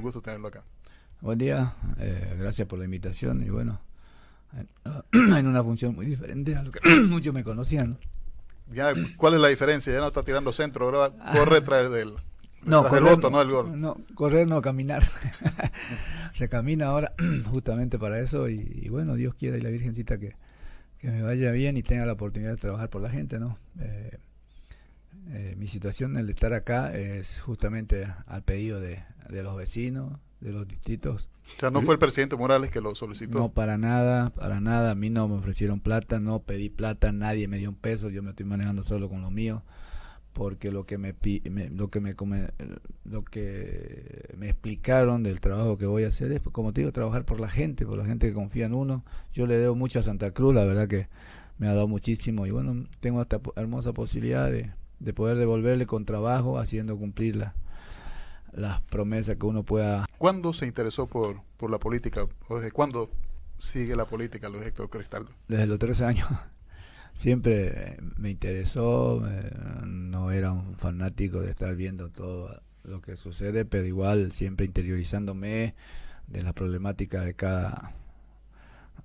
gusto tenerlo acá. Buen día, eh, gracias por la invitación y bueno, en, una función muy diferente a lo que muchos me conocían. Ya, ¿Cuál es la diferencia? Ya no está tirando centro, ahora ah. a corre traer del, no, no el gol. No, correr no, caminar. Se camina ahora justamente para eso y, bueno, Dios quiera y la Virgencita que, que, me vaya bien y tenga la oportunidad de trabajar por la gente, ¿no? Eh, eh, mi situación, el estar acá, es justamente al pedido de de los vecinos, de los distritos. O sea, no fue el presidente Morales que lo solicitó. No, para nada, para nada. A mí no me ofrecieron plata, no pedí plata, nadie me dio un peso, yo me estoy manejando solo con lo mío, porque lo que me, lo que me lo que me explicaron del trabajo que voy a hacer es, como te digo, trabajar por la gente, por la gente que confía en uno. Yo le debo mucho a Santa Cruz, la verdad que me ha dado muchísimo y bueno, tengo esta hermosa posibilidad de poder devolverle con trabajo haciendo cumplirla las promesas que uno pueda... ¿Cuándo se interesó por, por la política? ¿O desde cuándo sigue la política, el Héctor Cristaldo? Desde los 13 años. Siempre me interesó, eh, no era un fanático de estar viendo todo lo que sucede, pero igual siempre interiorizándome de la problemática de cada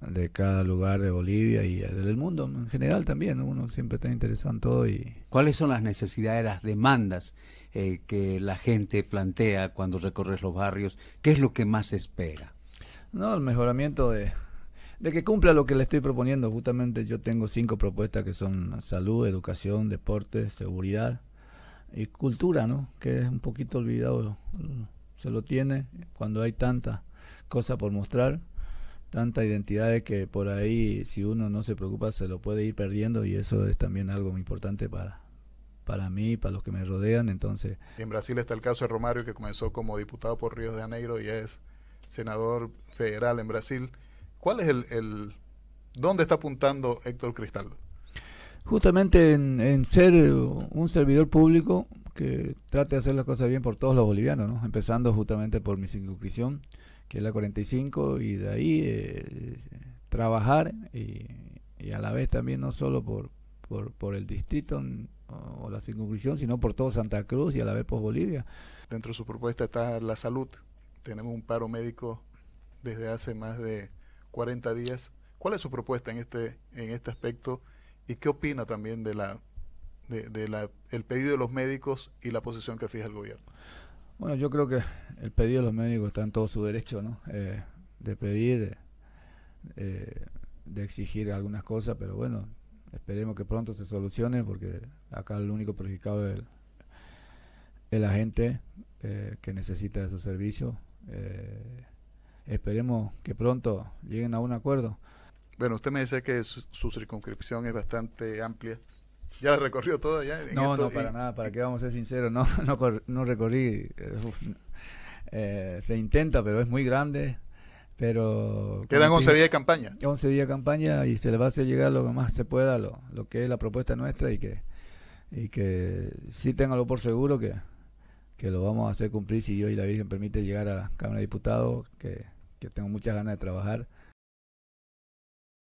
de cada lugar de Bolivia y del mundo en general también. Uno siempre está interesado en todo. Y... ¿Cuáles son las necesidades, las demandas eh, que la gente plantea cuando recorres los barrios? ¿Qué es lo que más espera? No, el mejoramiento de, de que cumpla lo que le estoy proponiendo. Justamente yo tengo cinco propuestas que son salud, educación, deporte, seguridad y cultura, ¿no? Que es un poquito olvidado, se lo tiene cuando hay tanta cosa por mostrar tanta identidad que por ahí si uno no se preocupa se lo puede ir perdiendo y eso es también algo muy importante para para mí, para los que me rodean, entonces... En Brasil está el caso de Romario, que comenzó como diputado por Río de Janeiro y es senador federal en Brasil. ¿Cuál es el... ¿Dónde está apuntando Héctor Cristaldo? Justamente en, ser un servidor público que trate de hacer las cosas bien por todos los bolivianos, empezando justamente por mi circunscripción que es la 45, y de ahí eh, trabajar y, a la vez también no solo por, por, el distrito o, la circunscripción, sino por todo Santa Cruz y a la vez por Bolivia. Dentro de su propuesta está la salud. Tenemos un paro médico desde hace más de 40 días. ¿Cuál es su propuesta en este, en este aspecto y qué opina también de la, de la, el pedido de los médicos y la posición que fija el gobierno? Bueno, yo creo que el pedido de los médicos está en todo su derecho, ¿no? Eh, de pedir, eh, de exigir algunas cosas, pero bueno, esperemos que pronto se solucione porque acá el único perjudicado es la gente eh, que necesita de esos servicios. esperemos que pronto lleguen a un acuerdo. Bueno, usted me dice que su circunscripción es bastante amplia. ¿Ya la recorrió toda ya? no, no, para nada, para que vamos a ser sinceros, no, no, recorrí. Eh, eh, se intenta, pero es muy grande. Pero Quedan 11 este días de campaña. 11 días de campaña y se le va a hacer llegar lo que más se pueda, lo, lo que es la propuesta nuestra y que, y que sí tenganlo por seguro que, que lo vamos a hacer cumplir si Dios y la Virgen permite llegar a la Cámara de Diputados, que, que tengo muchas ganas de trabajar